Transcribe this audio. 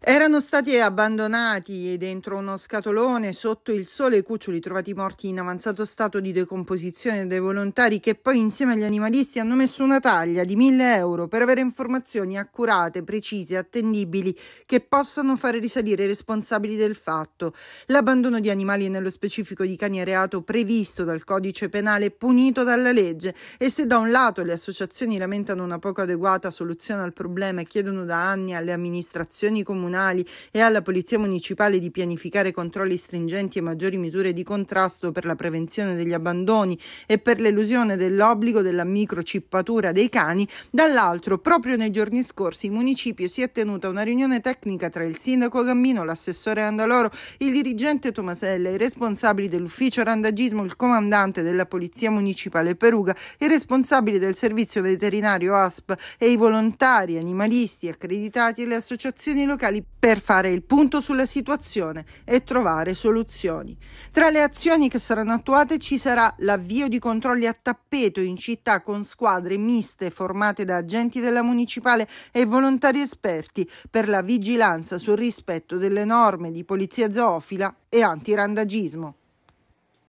Erano stati abbandonati dentro uno scatolone sotto il sole i cuccioli trovati morti in avanzato stato di decomposizione dai volontari che poi insieme agli animalisti hanno messo una taglia di 1000 euro per avere informazioni accurate, precise, attendibili che possano fare risalire i responsabili del fatto. L'abbandono di animali e nello specifico di cani è reato previsto dal codice penale punito dalla legge e se da un lato le associazioni lamentano una poco adeguata soluzione al problema e chiedono da anni alle amministrazioni comunali comunali e alla Polizia Municipale di pianificare controlli stringenti e maggiori misure di contrasto per la prevenzione degli abbandoni e per l'elusione dell'obbligo della microcippatura dei cani, dall'altro, proprio nei giorni scorsi, in municipio si è tenuta una riunione tecnica tra il sindaco Gammino, l'assessore Andaloro, il dirigente Tomasella, i responsabili dell'ufficio randagismo, il comandante della Polizia Municipale Peruga, i responsabili del servizio veterinario ASP e i volontari, animalisti accreditati e le associazioni locali locali per fare il punto sulla situazione e trovare soluzioni. Tra le azioni che saranno attuate ci sarà l'avvio di controlli a tappeto in città con squadre miste formate da agenti della municipale e volontari esperti per la vigilanza sul rispetto delle norme di polizia zoofila e antirandagismo.